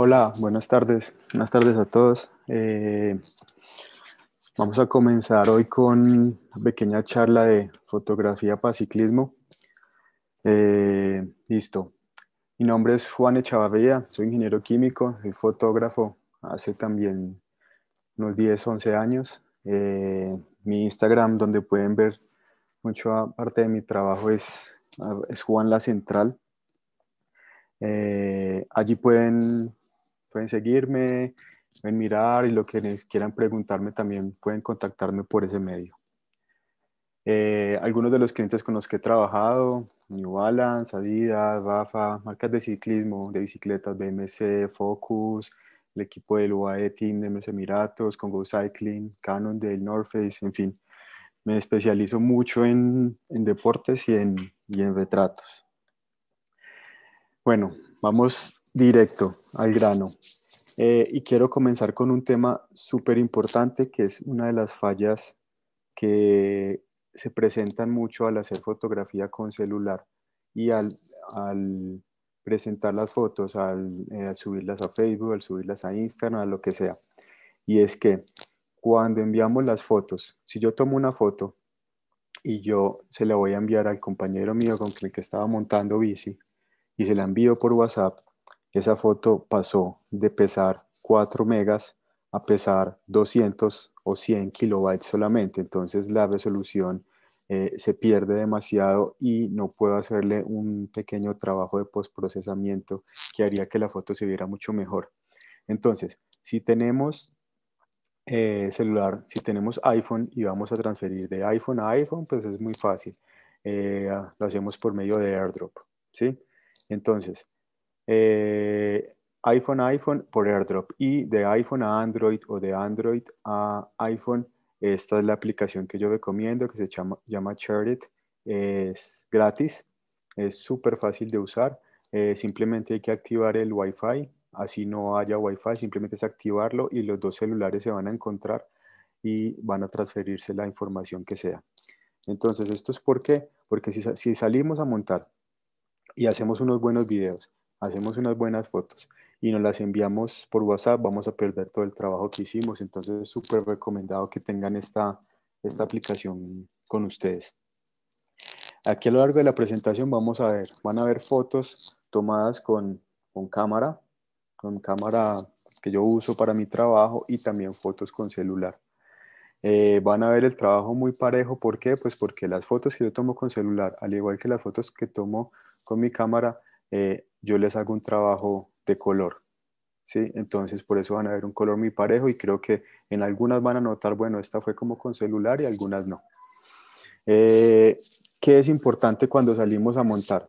Hola, buenas tardes. Buenas tardes a todos. Eh, vamos a comenzar hoy con una pequeña charla de fotografía para ciclismo. Eh, listo. Mi nombre es Juan Echavarría, soy ingeniero químico, y fotógrafo hace también unos 10, 11 años. Eh, mi Instagram, donde pueden ver mucha parte de mi trabajo, es, es Juan La Central. allí pueden pueden seguirme, pueden mirar y lo que quieran preguntarme también pueden contactarme por ese medio. Eh, algunos de los clientes con los que he trabajado, New Balance, Adidas, Bafa, marcas de ciclismo, de bicicletas, BMC, Focus, el equipo del UAE Team de Emiratos, Congo Cycling, Canon del North Face, en fin. Me especializo mucho en, en deportes y en, y en retratos. Bueno, vamos Directo, al grano. Eh, y quiero comenzar con un tema súper importante que es una de las fallas que se presentan mucho al hacer fotografía con celular y al, presentar las fotos, al, eh, al, subirlas a Facebook, al subirlas a Instagram, a lo que sea. Y es que cuando enviamos las fotos, si yo tomo una foto y yo se la voy a enviar al compañero mío con el que estaba montando bici y se la envío por WhatsApp, esa foto pasó de pesar 4 megas a pesar 200 o 100 kilobytes solamente. Entonces la resolución eh, se pierde demasiado y no puedo hacerle un pequeño trabajo de postprocesamiento que haría que la foto se viera mucho mejor. Entonces, si tenemos eh, celular, si tenemos iPhone y vamos a transferir de iPhone a iPhone, pues es muy fácil. Eh, lo hacemos por medio de AirDrop, ¿sí? Entonces, eh, iPhone a iPhone por airdrop y de iPhone a Android o de Android a iPhone. Esta es la aplicación que yo recomiendo que se llama, llama Es gratis, es súper fácil de usar. Eh, simplemente hay que activar el Wi-Fi. Así no haya Wi-Fi, simplemente es activarlo y los dos celulares se van a encontrar y van a transferirse la información que sea. Entonces, ¿esto es por qué? Porque si, si salimos a montar y hacemos unos buenos videos hacemos unas buenas fotos y nos las enviamos por WhatsApp, vamos a perder todo el trabajo que hicimos. Entonces, es súper recomendado que tengan esta, esta aplicación con ustedes. Aquí a lo largo de la presentación vamos a ver, van a ver fotos tomadas con, cámara, con cámara que yo uso para mi trabajo y también fotos con celular. Eh, van a ver el trabajo muy parejo, ¿por qué? Pues porque las fotos que yo tomo con celular, al igual que las fotos que tomo con mi cámara, eh, yo les hago un trabajo de color. ¿sí? Entonces, por eso van a ver un color muy parejo y creo que en algunas van a notar, bueno, esta fue como con celular y algunas no. Eh, ¿Qué es importante cuando salimos a montar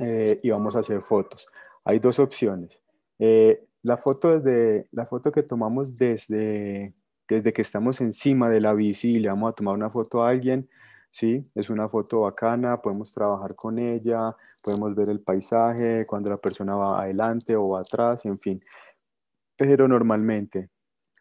eh, y vamos a hacer fotos? Hay dos opciones. la, foto desde, la foto que tomamos desde, desde que estamos encima de la bici y le vamos a tomar una foto a alguien, ¿sí? Es una foto bacana, podemos trabajar con ella, podemos ver el paisaje, cuando la persona va adelante o va atrás, en fin. Pero normalmente,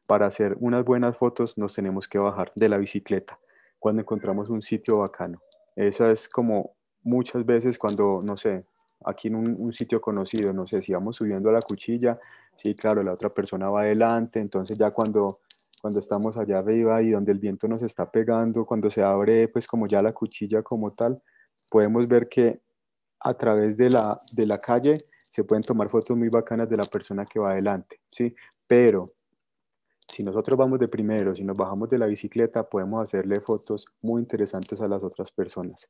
para hacer unas buenas fotos, nos tenemos que bajar de la bicicleta cuando encontramos un sitio bacano. Esa es como muchas veces cuando, no sé, aquí en un, sitio conocido, no sé, si vamos subiendo a la cuchilla, sí, claro, la otra persona va adelante, entonces ya cuando cuando estamos allá arriba y donde el viento nos está pegando, cuando se abre pues como ya la cuchilla como tal, podemos ver que a través de la, de la calle se pueden tomar fotos muy bacanas de la persona que va adelante, ¿sí? Pero si nosotros vamos de primero, si nos bajamos de la bicicleta, podemos hacerle fotos muy interesantes a las otras personas.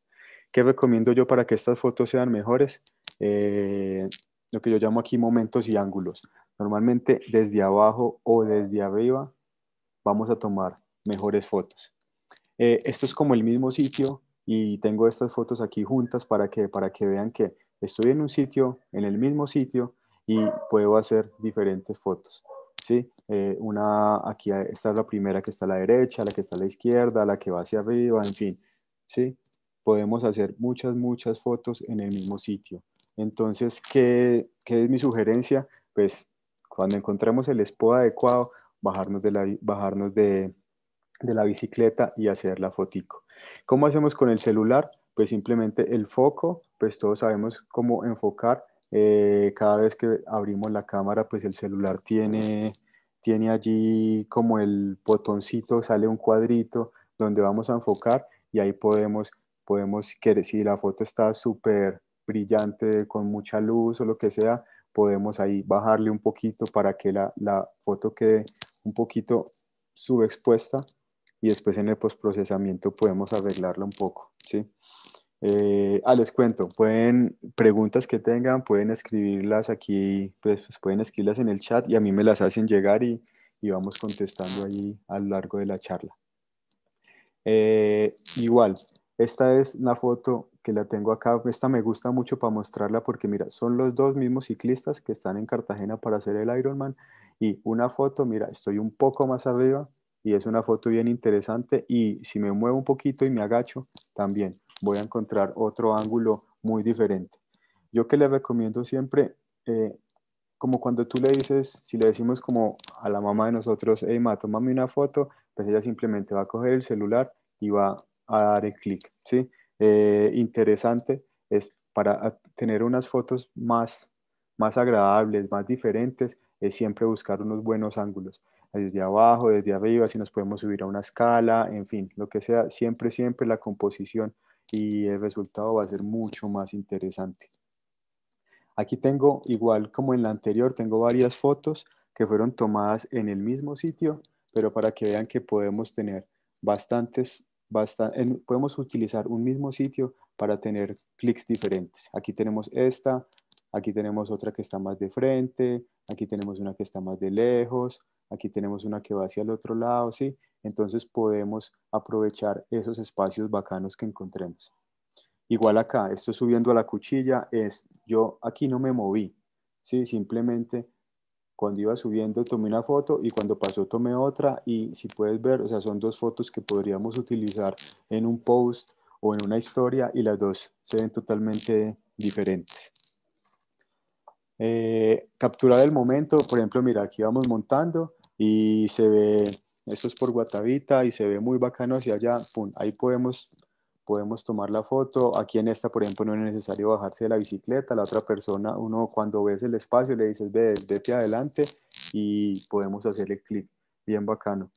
¿Qué recomiendo yo para que estas fotos sean mejores? Eh, lo que yo llamo aquí momentos y ángulos. Normalmente desde abajo o desde arriba vamos a tomar mejores fotos. Eh, esto es como el mismo sitio y tengo estas fotos aquí juntas para que, para que vean que estoy en un sitio, en el mismo sitio y puedo hacer diferentes fotos. ¿sí? Eh, una, aquí está la primera que está a la derecha, la que está a la izquierda, la que va hacia arriba, en fin. ¿sí? Podemos hacer muchas, muchas fotos en el mismo sitio. Entonces, ¿qué, qué es mi sugerencia? Pues cuando encontremos el spot adecuado, bajarnos de la, bajarnos de, la bicicleta y hacer la fotico. ¿Cómo hacemos con el celular? Pues simplemente el foco, pues todos sabemos cómo enfocar. Eh, cada vez que abrimos la cámara, pues el celular tiene, tiene allí como el botoncito, sale un cuadrito donde vamos a enfocar y ahí podemos, podemos si la foto está súper brillante, con mucha luz o lo que sea, podemos ahí bajarle un poquito para que la, la foto quede un poquito subexpuesta y después en el postprocesamiento podemos arreglarla un poco, ¿sí? Eh, ah, les cuento, pueden, preguntas que tengan, pueden escribirlas aquí, pues, pues, pueden escribirlas en el chat y a mí me las hacen llegar y, vamos contestando ahí a lo largo de la charla. Eh, igual, esta es una foto que la tengo acá. Esta me gusta mucho para mostrarla porque mira, son los dos mismos ciclistas que están en Cartagena para hacer el Ironman y una foto, mira, estoy un poco más arriba y es una foto bien interesante y si me muevo un poquito y me agacho, también voy a encontrar otro ángulo muy diferente. Yo que le recomiendo siempre, eh, como cuando tú le dices, si le decimos como a la mamá de nosotros, hey, ma, tómame una foto, pues ella simplemente va a coger el celular y va a dar el clic, ¿sí? Eh, interesante es para tener unas fotos más, más agradables, más diferentes, es siempre buscar unos buenos ángulos, desde abajo, desde arriba, si nos podemos subir a una escala, en fin, lo que sea, siempre, siempre la composición y el resultado va a ser mucho más interesante. Aquí tengo, igual como en la anterior, tengo varias fotos que fueron tomadas en el mismo sitio, pero para que vean que podemos tener bastantes podemos utilizar un mismo sitio para tener clics diferentes. Aquí tenemos esta, aquí tenemos otra que está más de frente, aquí tenemos una que está más de lejos, aquí tenemos una que va hacia el otro lado, ¿sí? Entonces podemos aprovechar esos espacios bacanos que encontremos. Igual acá, esto subiendo a la cuchilla es, yo aquí no me moví, ¿sí? Simplemente cuando iba subiendo tomé una foto y cuando pasó tomé otra y si puedes ver, o sea, son dos fotos que podríamos utilizar en un post o en una historia y las dos se ven totalmente diferentes. Eh, capturar el momento, por ejemplo, mira, aquí vamos montando y se ve, esto es por Guatavita y se ve muy bacano hacia allá, pum, ahí podemos podemos tomar la foto. Aquí en esta, por ejemplo, no es necesario bajarse de la bicicleta. La otra persona, uno cuando ves el espacio, le dices, ve, vete adelante y podemos hacerle clic. Bien bacano.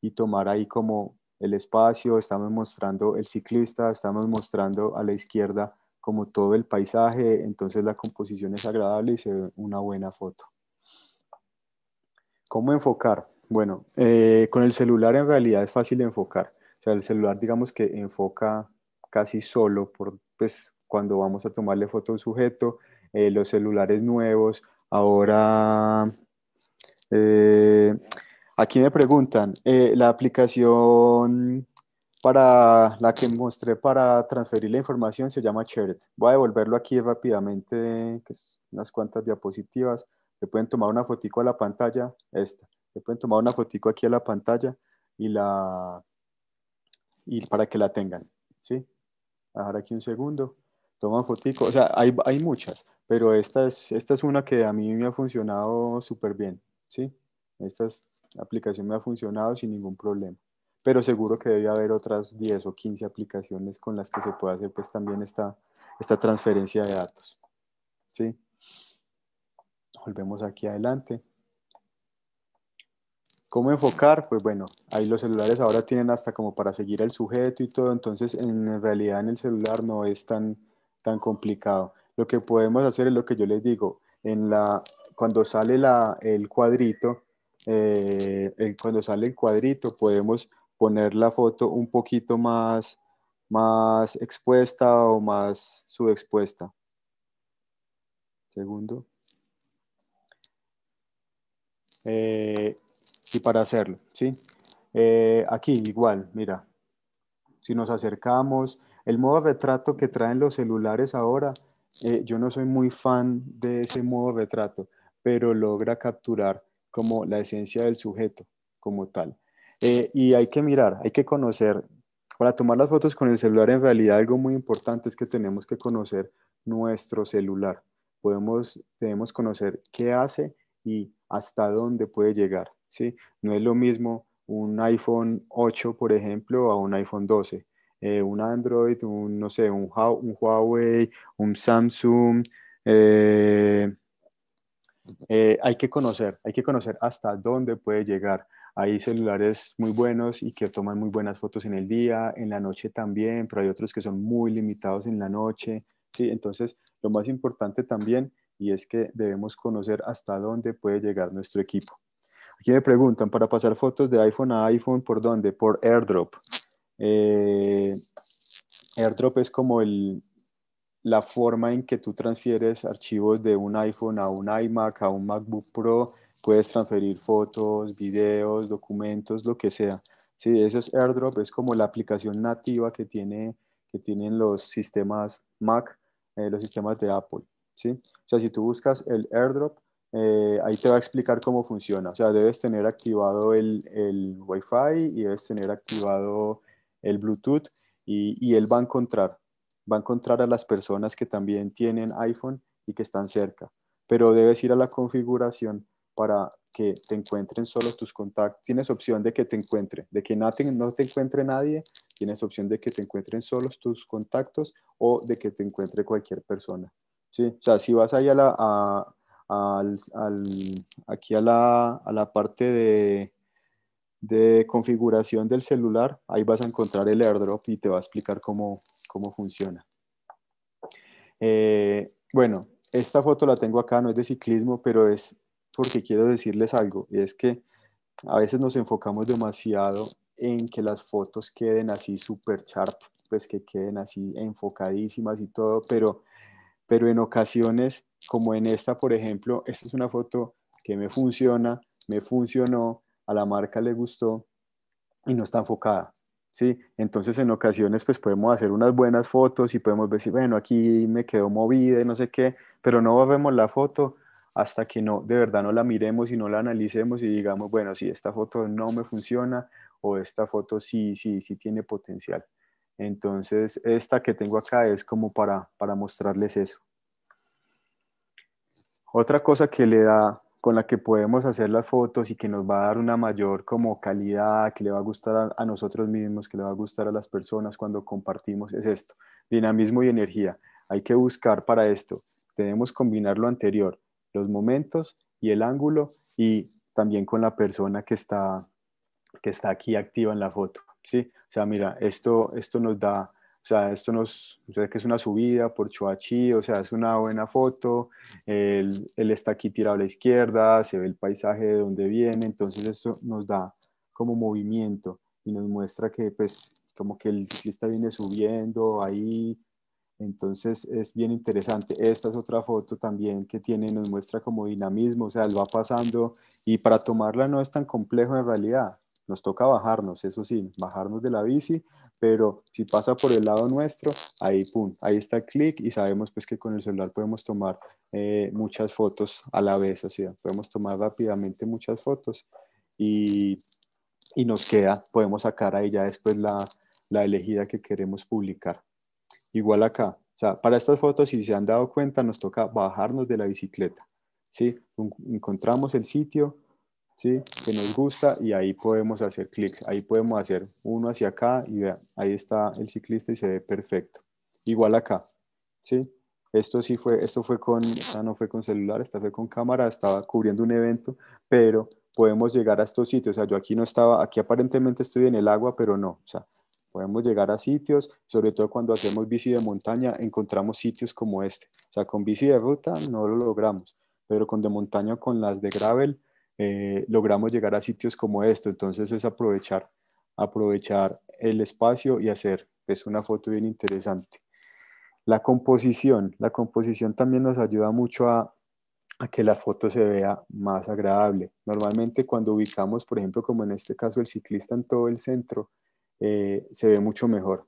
Y tomar ahí como el espacio, estamos mostrando el ciclista, estamos mostrando a la izquierda como todo el paisaje, entonces la composición es agradable y se ve una buena foto. ¿Cómo enfocar? Bueno, eh, con el celular en realidad es fácil enfocar el celular digamos que enfoca casi solo por, pues, cuando vamos a tomarle foto a un sujeto, eh, los celulares nuevos, ahora... Eh, aquí me preguntan, eh, la aplicación para la que mostré para transferir la información se llama Shared. Voy a devolverlo aquí rápidamente, que es unas cuantas diapositivas. Le pueden tomar una fotico a la pantalla, esta. Le pueden tomar una fotico aquí a la pantalla y la, y para que la tengan, ¿sí? Ahora aquí un segundo, toman fotico, o sea, hay, muchas, pero esta es, esta es una que a mí me ha funcionado súper bien, ¿sí? Esta aplicación me ha funcionado sin ningún problema, pero seguro que debe haber otras 10 o 15 aplicaciones con las que se puede hacer pues también esta, esta transferencia de datos, ¿sí? Volvemos aquí adelante. ¿Cómo enfocar? Pues bueno, ahí los celulares ahora tienen hasta como para seguir el sujeto y todo, entonces en realidad en el celular no es tan, tan complicado. Lo que podemos hacer es lo que yo les digo, en la, cuando sale la, el cuadrito, eh, cuando sale el cuadrito podemos poner la foto un poquito más, más expuesta o más subexpuesta. Segundo. Eh, y para hacerlo, ¿sí? Eh, aquí igual, mira, si nos acercamos, el modo retrato que traen los celulares ahora, eh, yo no soy muy fan de ese modo retrato, pero logra capturar como la esencia del sujeto como tal. Eh, y hay que mirar, hay que conocer, para tomar las fotos con el celular en realidad algo muy importante es que tenemos que conocer nuestro celular. Podemos, debemos conocer qué hace y hasta dónde puede llegar. No es lo mismo un iPhone 8, por ejemplo, a un iPhone 12. Eh, un Android, un, no sé, un, Huawei, un Samsung. Eh, eh, hay que conocer, hay que conocer hasta dónde puede llegar. Hay celulares muy buenos y que toman muy buenas fotos en el día, en la noche también, pero hay otros que son muy limitados en la noche. ¿sí? Entonces, lo más importante también y es que debemos conocer hasta dónde puede llegar nuestro equipo. Aquí me preguntan, ¿para pasar fotos de iPhone a iPhone por dónde? Por AirDrop. Eh, AirDrop es como el, la forma en que tú transfieres archivos de un iPhone a un iMac, a un MacBook Pro. Puedes transferir fotos, videos, documentos, lo que sea. Sí, eso es AirDrop, es como la aplicación nativa que, tiene, que tienen los sistemas Mac, eh, los sistemas de Apple. ¿sí? O sea, si tú buscas el AirDrop, eh, ahí te va a explicar cómo funciona. O sea, debes tener activado el, Wi-Fi y debes tener activado el Bluetooth y, él va a encontrar, va a encontrar a las personas que también tienen iPhone y que están cerca. Pero debes ir a la configuración para que te encuentren solo tus contactos. Tienes opción de que te encuentre, de que no te, no te encuentre nadie. Tienes opción de que te encuentren solos tus contactos o de que te encuentre cualquier persona. Sí, o sea, si vas ahí a la, a, al, al, aquí a la, parte de, configuración del celular, ahí vas a encontrar el airdrop y te va a explicar cómo, cómo funciona. Eh, bueno, esta foto la tengo acá, no es de ciclismo, pero es porque quiero decirles algo, y es que a veces nos enfocamos demasiado en que las fotos queden así super sharp, pues que queden así enfocadísimas y todo, pero pero en ocasiones, como en esta, por ejemplo, esta es una foto que me funciona, me funcionó, a la marca le gustó y no está enfocada. ¿sí? Entonces en ocasiones pues podemos hacer unas buenas fotos y podemos decir, bueno, aquí me quedó movida y no sé qué, pero no vemos la foto hasta que no, de verdad no la miremos y no la analicemos y digamos, bueno, si esta foto no me funciona o esta foto sí, sí, sí tiene potencial. Entonces, esta que tengo acá es como para, mostrarles eso. Otra cosa que le da, con la que podemos hacer las fotos y que nos va a dar una mayor como calidad, que le va a gustar a, nosotros mismos, que le va a gustar a las personas cuando compartimos, es esto, dinamismo y energía. Hay que buscar para esto. tenemos combinar lo anterior, los momentos y el ángulo y también con la persona que está, que está aquí activa en la foto. ¿sí? O sea, mira, esto, esto nos da, o sea, esto nos, o que es una subida por Chuachi, o sea, es una buena foto, él, está aquí tirado a la izquierda, se ve el paisaje de donde viene, entonces esto nos da como movimiento y nos muestra que pues como que el ciclista viene subiendo ahí, entonces es bien interesante. Esta es otra foto también que tiene, nos muestra como dinamismo, o sea, él va pasando y para tomarla no es tan complejo en realidad. Nos toca bajarnos, eso sí, bajarnos de la bici, pero si pasa por el lado nuestro, ahí pum, ahí está el clic y sabemos pues que con el celular podemos tomar eh, muchas fotos a la vez, así podemos tomar rápidamente muchas fotos y, nos queda, podemos sacar ahí ya después la, elegida que queremos publicar. Igual acá, o sea, para estas fotos, si se han dado cuenta, nos toca bajarnos de la bicicleta, ¿sí? encontramos el sitio, ¿sí? que nos gusta y ahí podemos hacer clic, ahí podemos hacer uno hacia acá y vea, ahí está el ciclista y se ve perfecto. Igual acá, ¿sí? Esto sí fue, esto fue con, no fue con celular, esta fue con cámara, estaba cubriendo un evento, pero podemos llegar a estos sitios, o sea, yo aquí no estaba, aquí aparentemente estoy en el agua, pero no, o sea, podemos llegar a sitios, sobre todo cuando hacemos bici de montaña, encontramos sitios como este, o sea, con bici de ruta no lo logramos, pero con de montaña, con las de gravel, eh, logramos llegar a sitios como esto. Entonces es aprovechar, aprovechar el espacio y hacer es pues, una foto bien interesante. La composición, la composición también nos ayuda mucho a, que la foto se vea más agradable. Normalmente cuando ubicamos, por ejemplo, como en este caso el ciclista en todo el centro, eh, se ve mucho mejor.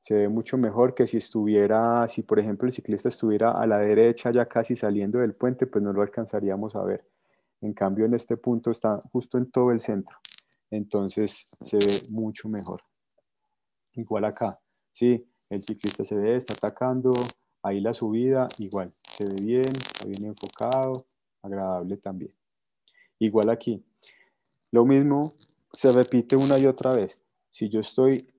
Se ve mucho mejor que si estuviera, si por ejemplo el ciclista estuviera a la derecha ya casi saliendo del puente, pues no lo alcanzaríamos a ver. En cambio, en este punto está justo en todo el centro. Entonces se ve mucho mejor. Igual acá, ¿sí? El ciclista se ve, está atacando. Ahí la subida, igual, se ve bien, está bien enfocado, agradable también. Igual aquí. Lo mismo se repite una y otra vez. Si yo estoy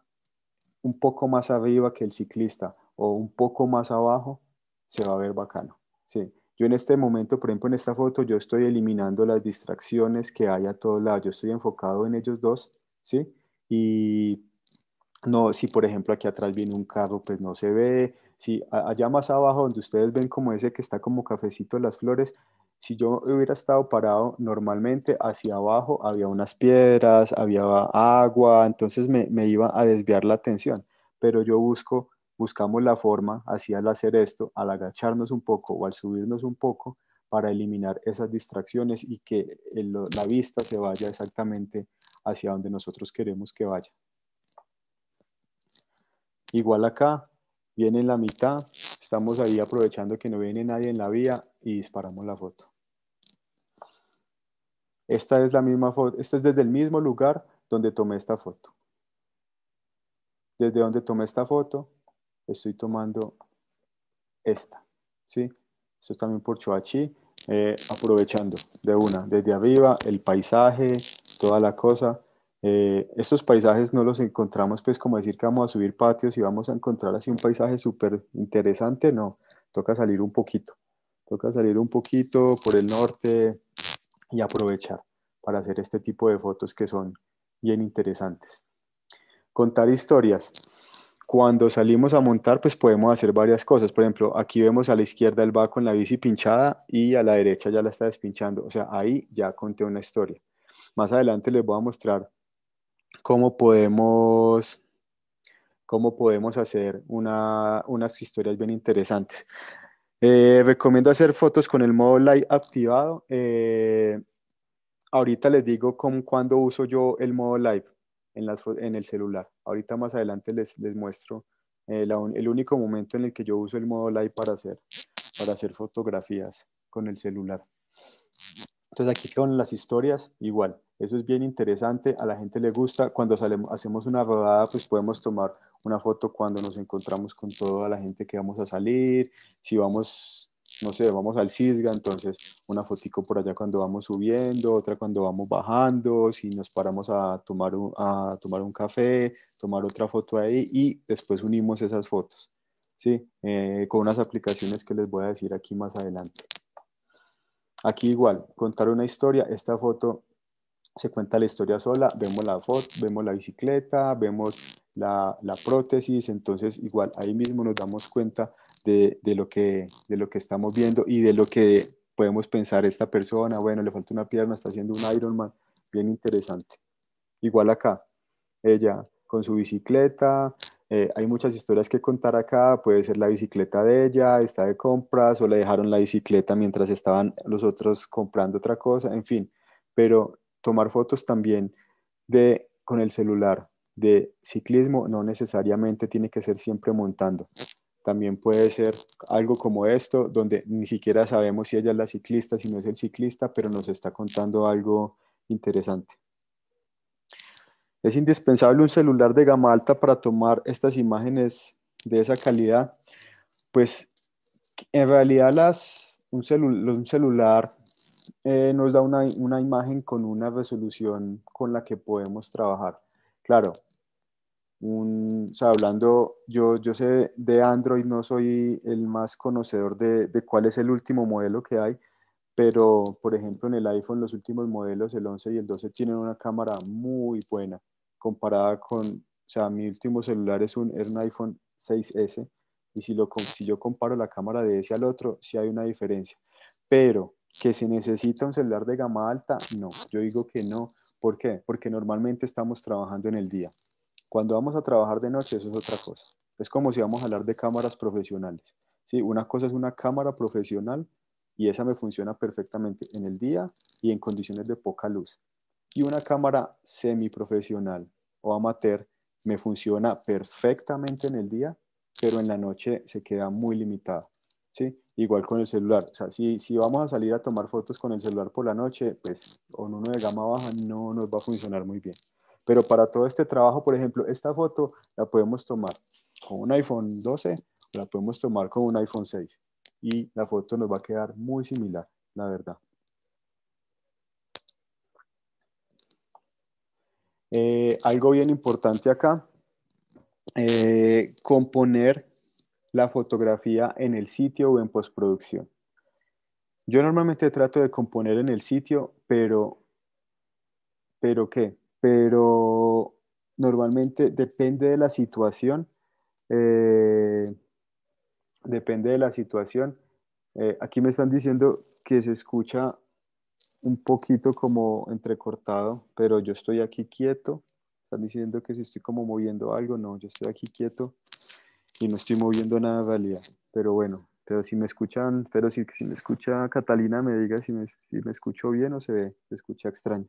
un poco más arriba que el ciclista o un poco más abajo, se va a ver bacano. Sí, yo en este momento, por ejemplo, en esta foto, yo estoy eliminando las distracciones que hay a todos lados. Yo estoy enfocado en ellos dos, ¿sí? Y no, si por ejemplo aquí atrás viene un carro, pues no se ve. Si allá más abajo, donde ustedes ven como ese que está como cafecito las flores, si yo hubiera estado parado normalmente hacia abajo, había unas piedras, había agua, entonces me, me iba a desviar la atención. Pero yo busco buscamos la forma, así al hacer esto, al agacharnos un poco o al subirnos un poco, para eliminar esas distracciones y que la vista se vaya exactamente hacia donde nosotros queremos que vaya. Igual acá, viene en la mitad, estamos ahí aprovechando que no viene nadie en la vía y disparamos la foto. Esta es la misma foto, esta es desde el mismo lugar donde tomé esta foto. Desde donde tomé esta foto, estoy tomando esta, ¿sí? Esto es también por Chuachi. Eh, aprovechando de una, desde arriba, el paisaje, toda la cosa. Eh, estos paisajes no los encontramos, pues como decir que vamos a subir patios y vamos a encontrar así un paisaje súper interesante, no, toca salir un poquito, toca salir un poquito por el norte y aprovechar para hacer este tipo de fotos que son bien interesantes. Contar historias cuando salimos a montar, pues podemos hacer varias cosas. Por ejemplo, aquí vemos a la izquierda el va con la bici pinchada y a la derecha ya la está despinchando. O sea, ahí ya conté una historia. Más adelante les voy a mostrar cómo podemos, cómo podemos hacer unas historias bien interesantes. Eh, recomiendo hacer fotos con el modo live activado. Eh, ahorita les digo cómo, cuándo uso yo el modo live en, las, en el celular. Ahorita más adelante les, les muestro eh, el único momento en el que yo uso el modo live para hacer, para hacer fotografías con el celular. Entonces aquí con las historias, igual. Eso es bien interesante, a la gente le gusta. Cuando salemos, hacemos una rodada, pues podemos tomar una foto cuando nos encontramos con toda la gente que vamos a salir, si vamos no sé, vamos al Cisga, entonces una fotico por allá cuando vamos subiendo, otra cuando vamos bajando, si nos paramos a tomar un, a tomar un café, tomar otra foto ahí y después unimos esas fotos, ¿sí? Eh, con unas aplicaciones que les voy a decir aquí más adelante. Aquí igual, contar una historia, esta foto se cuenta la historia sola, vemos la foto, vemos la bicicleta, vemos la, la prótesis, entonces igual ahí mismo nos damos cuenta de, lo que, de lo que estamos viendo y de lo que podemos pensar esta persona, bueno, le falta una pierna, está haciendo un Ironman, bien interesante. Igual acá, ella con su bicicleta, eh, hay muchas historias que contar acá, puede ser la bicicleta de ella, está de compras o le dejaron la bicicleta mientras estaban los otros comprando otra cosa, en fin, pero tomar fotos también de con el celular de ciclismo no necesariamente tiene que ser siempre montando. También puede ser algo como esto, donde ni siquiera sabemos si ella es la ciclista, si no es el ciclista, pero nos está contando algo interesante. Es indispensable un celular de gama alta para tomar estas imágenes de esa calidad. Pues en realidad un, celular eh, nos da una, una, imagen con una resolución con la que podemos trabajar. Claro, o sea, hablando, yo, yo sé de Android, no soy el más conocedor de, de, cuál es el último modelo que hay, pero por ejemplo en el iPhone los últimos modelos, el 11 y el 12, tienen una cámara muy buena comparada con, o sea, mi último celular es un, es un iPhone 6S y si, lo, si yo comparo la cámara de ese al otro, sí hay una diferencia. Pero que se necesita un celular de gama alta, no, yo digo que no. ¿Por qué? Porque normalmente estamos trabajando en el día. Cuando vamos a trabajar de noche, eso es otra cosa. Es como si vamos a hablar de cámaras profesionales. ¿sí? Una cosa es una cámara profesional y esa me funciona perfectamente en el día y en condiciones de poca luz. Y una cámara semiprofesional o amateur me funciona perfectamente en el día, pero en la noche se queda muy limitada. ¿sí? Igual con el celular. O sea, si, si vamos a salir a tomar fotos con el celular por la noche, pues con uno de gama baja no nos va a funcionar muy bien. Pero para todo este trabajo, por ejemplo, esta foto la podemos tomar con un iPhone 12 o la podemos tomar con un iPhone 6 y la foto nos va a quedar muy similar, la verdad. Eh, algo bien importante acá, eh, componer la fotografía en el sitio o en postproducción. Yo normalmente trato de componer en el sitio, pero, pero ¿qué? pero normalmente depende de la situación, eh, depende de la situación. Eh, aquí me están diciendo que se escucha un poquito como entrecortado, pero yo estoy aquí quieto. Están diciendo que si estoy como moviendo algo, no, yo estoy aquí quieto y no estoy moviendo nada de realidad. Pero bueno, pero si me escuchan, pero si, si me escucha Catalina, me diga si me, si me escucho bien o se, se escucha extraño.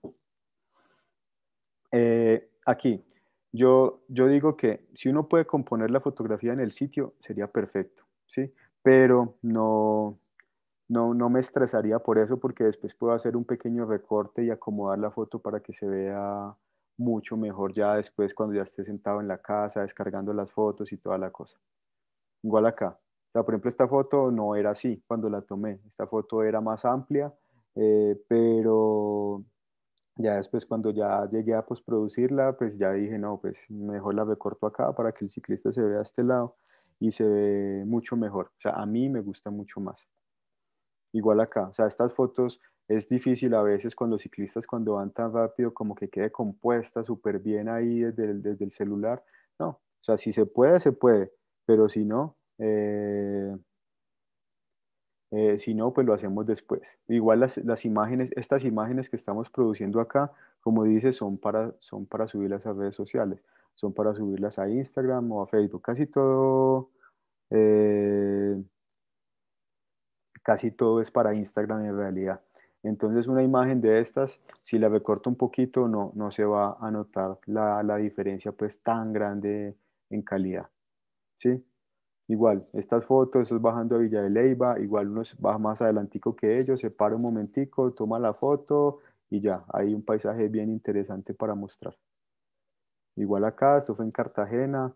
Eh, aquí, yo, yo digo que si uno puede componer la fotografía en el sitio, sería perfecto, ¿sí? Pero no, no, no me estresaría por eso porque después puedo hacer un pequeño recorte y acomodar la foto para que se vea mucho mejor ya después cuando ya esté sentado en la casa descargando las fotos y toda la cosa. Igual acá. O sea, por ejemplo, esta foto no era así cuando la tomé. Esta foto era más amplia, eh, pero ya después cuando ya llegué a posproducirla, pues ya dije, no, pues mejor la recorto acá para que el ciclista se vea a este lado y se ve mucho mejor. O sea, a mí me gusta mucho más. Igual acá, o sea, estas fotos es difícil a veces con los ciclistas cuando van tan rápido como que quede compuesta súper bien ahí desde el, desde el celular. No, o sea, si se puede, se puede, pero si no, eh, eh, si no, pues lo hacemos después. Igual las, imágenes, estas imágenes que estamos produciendo acá, como dice, son para, son para subirlas a redes sociales, son para subirlas a Instagram o a Facebook. Casi todo, eh, casi todo es para Instagram en realidad. Entonces una imagen de estas, si la recorto un poquito, no, se va a notar la, la diferencia pues tan grande en calidad. ¿Sí? Igual, estas fotos, esos bajando a Villa de Leyva, igual uno va más adelantico que ellos, se para un momentico, toma la foto y ya, hay un paisaje bien interesante para mostrar. Igual acá, esto fue en Cartagena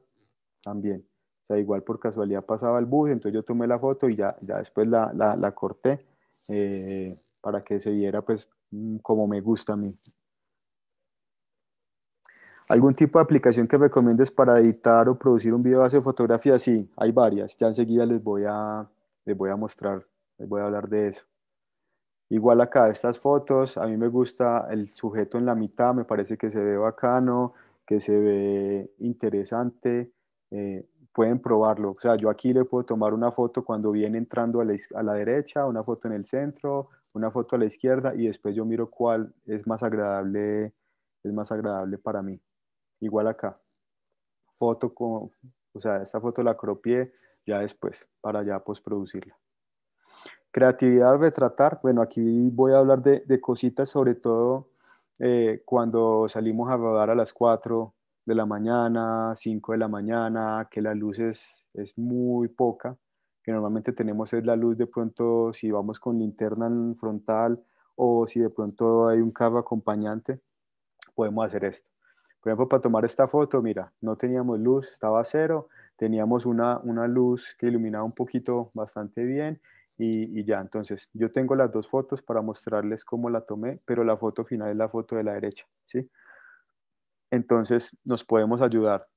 también. O sea, igual por casualidad pasaba el bus, entonces yo tomé la foto y ya, ya después la, la, la corté eh, para que se viera pues mm, como me gusta a mí. ¿Algún tipo de aplicación que recomiendes para editar o producir un video de fotografía? Sí, hay varias. Ya enseguida les voy a, les voy a mostrar, les voy a hablar de eso. Igual acá estas fotos, a mí me gusta el sujeto en la mitad, me parece que se ve bacano, que se ve interesante. Eh, pueden probarlo. O sea, yo aquí le puedo tomar una foto cuando viene entrando a la, derecha, una foto en el centro, una foto a la izquierda y después yo miro cuál es más agradable, es más agradable para mí. Igual acá. Foto con, o sea, esta foto la cropié ya después para ya posproducirla. Creatividad, retratar. Bueno, aquí voy a hablar de, cositas, sobre todo eh, cuando salimos a rodar a las 4 de la mañana, 5 de la mañana, que la luz es, es muy poca, que normalmente tenemos es la luz de pronto si vamos con linterna frontal o si de pronto hay un carro acompañante, podemos hacer esto. Por ejemplo, para tomar esta foto, mira, no teníamos luz, estaba cero, teníamos una, una luz que iluminaba un poquito bastante bien y, y, ya, entonces yo tengo las dos fotos para mostrarles cómo la tomé, pero la foto final es la foto de la derecha, ¿sí? Entonces nos podemos ayudar,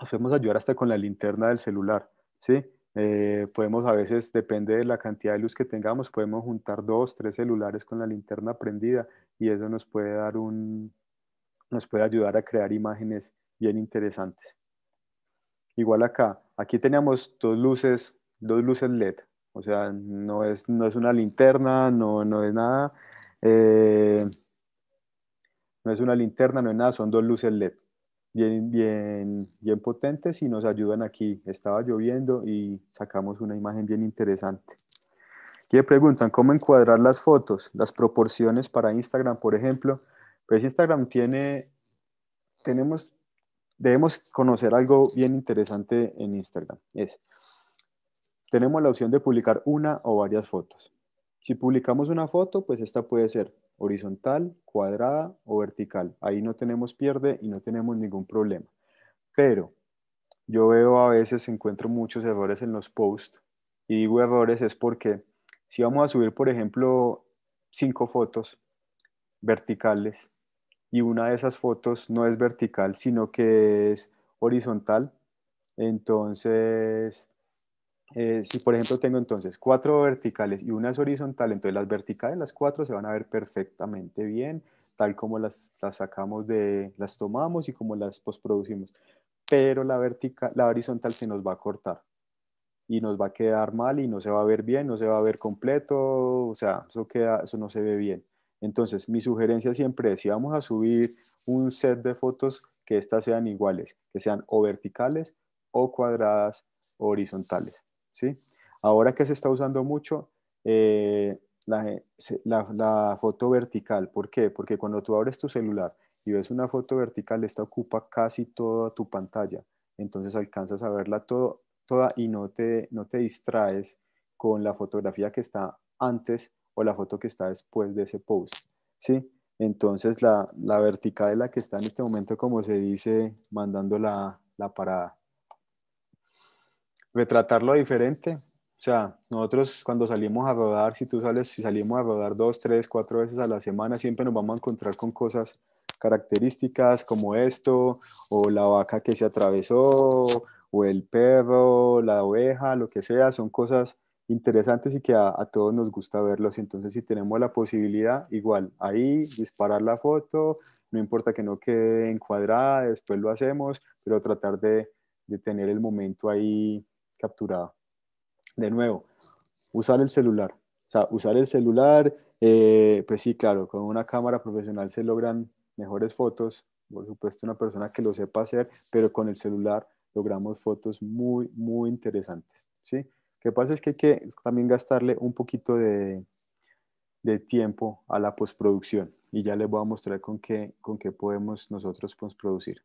nos podemos ayudar hasta con la linterna del celular, ¿sí? Eh, podemos a veces, depende de la cantidad de luz que tengamos, podemos juntar dos, tres celulares con la linterna prendida y eso nos puede dar un, nos puede ayudar a crear imágenes bien interesantes. Igual acá, aquí teníamos dos luces, dos luces LED, o sea, no es, una linterna, no, es nada, eh, no es una linterna, no es nada, son dos luces LED, bien, bien, bien potentes y nos ayudan aquí. Estaba lloviendo y sacamos una imagen bien interesante. Aquí preguntan cómo encuadrar las fotos, las proporciones para Instagram, por ejemplo, pues Instagram tiene, tenemos, debemos conocer algo bien interesante en Instagram. Es, tenemos la opción de publicar una o varias fotos. Si publicamos una foto, pues esta puede ser horizontal, cuadrada o vertical. Ahí no tenemos pierde y no tenemos ningún problema. Pero yo veo a veces, encuentro muchos errores en los posts. Y digo errores es porque si vamos a subir, por ejemplo, cinco fotos verticales, y una de esas fotos no es vertical, sino que es horizontal. Entonces, eh, si por ejemplo tengo entonces cuatro verticales y una es horizontal, entonces las verticales, las cuatro se van a ver perfectamente bien, tal como las, sacamos de, las tomamos y como las postproducimos. Pero la, vertical, la horizontal se nos va a cortar y nos va a quedar mal y no se va a ver bien, no se va a ver completo, o sea, eso, queda, eso no se ve bien. Entonces, mi sugerencia siempre es, si vamos a subir un set de fotos, que éstas sean iguales, que sean o verticales o cuadradas o horizontales. ¿sí? Ahora que se está usando mucho eh, la, foto vertical, ¿por qué? Porque cuando tú abres tu celular y ves una foto vertical, esta ocupa casi toda tu pantalla, entonces alcanzas a verla todo, toda y no te, no te distraes con la fotografía que está antes o la foto que está después de ese post, ¿sí? Entonces la, vertical es la que está en este momento, como se dice, mandando la, la parada. Retratarlo diferente, o sea, nosotros cuando salimos a rodar, si tú sales, si salimos a rodar dos, tres, cuatro veces a la semana, siempre nos vamos a encontrar con cosas características como esto, o la vaca que se atravesó, o el perro, la oveja, lo que sea, son cosas interesantes y que a, todos nos gusta verlos. Entonces, si tenemos la posibilidad, igual, ahí disparar la foto, no importa que no quede encuadrada, después lo hacemos, pero tratar de, de tener el momento ahí capturado. De nuevo, usar el celular. O sea, usar el celular, eh, pues sí, claro, con una cámara profesional se logran mejores fotos, por supuesto una persona que lo sepa hacer, pero con el celular logramos fotos muy, muy interesantes, ¿sí? que pasa es que hay que también gastarle un poquito de, tiempo a la postproducción y ya les voy a mostrar con qué, con qué podemos nosotros postproducir.